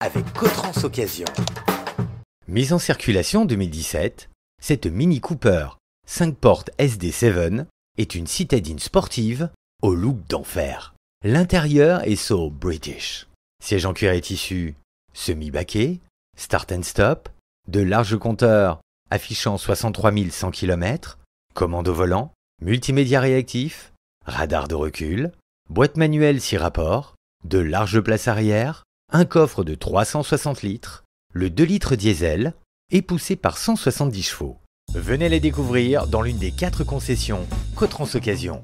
avec Cotrans Occasion. Mise en circulation 2017, cette Mini Cooper 5 portes SD7 est une citadine sportive au look d'enfer. L'intérieur est so British. Siège en cuir et tissu, semi-baquet, start and stop, de larges compteurs affichant 63 100 km, commande au volant, multimédia réactif, radar de recul, boîte manuelle 6 rapports, de larges places arrière, un coffre de 360 litres, le 2 litres diesel et poussé par 170 chevaux. Venez les découvrir dans l'une des quatre concessions Cotrans Occasion.